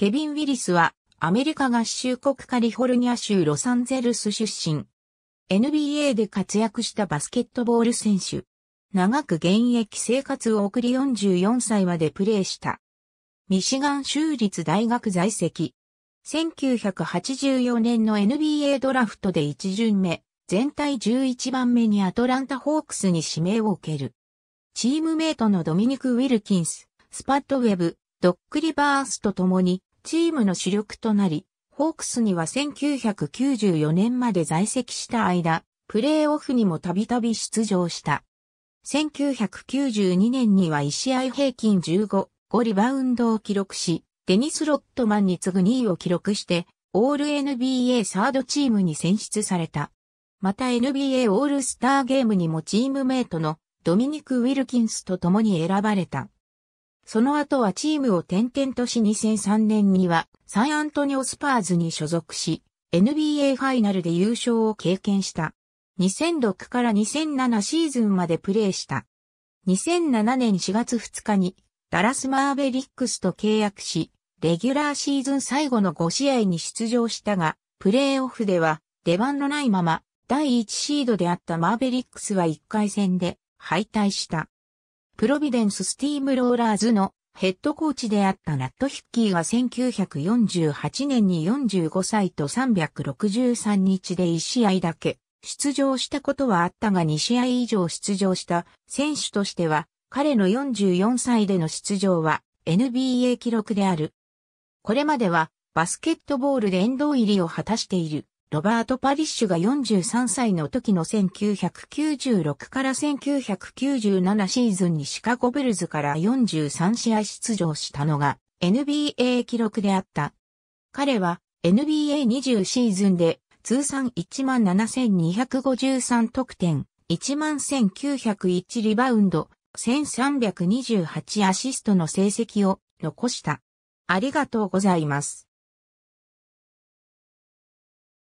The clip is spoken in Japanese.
ケビン・ウィリスは、アメリカ合衆国カリフォルニア州ロサンゼルス出身。NBA で活躍したバスケットボール選手。長く現役生活を送り44歳までプレーした。ミシガン州立大学在籍。1984年の NBA ドラフトで1巡目、全体11番目にアトランタホークスに指名を受ける。チームメイトのドミニク・ウィルキンス、スパッド・ウェブ、ドック・リバースと共にチームの主力となり、ホークスには1994年まで在籍した間、プレーオフにもたびたび出場した。1992年には1試合平均15、5リバウンドを記録し、デニス・ロットマンに次ぐ2位を記録して、オール NBA サードチームに選出された。また NBA オールスターゲームにもチームメイトのドミニク・ウィルキンスと共に選ばれた。その後はチームを転々とし2003年にはサンアントニオスパーズに所属し、NBA ファイナルで優勝を経験した。2006から2007シーズンまでプレーした。2007年4月2日にダラスマーベリックスと契約し、レギュラーシーズン最後の5試合に出場したが、プレーオフでは出番のないまま、第1シードであったマーベリックスは1回戦で敗退した。プロビデンススティームローラーズのヘッドコーチであったナットヒッキーが1948年に45歳と363日で1試合だけ出場したことはあったが2試合以上出場した選手としては彼の44歳での出場は NBA 記録である。これまではバスケットボールで殿堂入りを果たしている。ロバート・パリッシュが43歳の時の1996から1997シーズンにシカゴブルズから43試合出場したのが NBA 記録であった。彼は NBA20 シーズンで通算17,253得点、11,901リバウンド、1328アシストの成績を残した。ありがとうございます。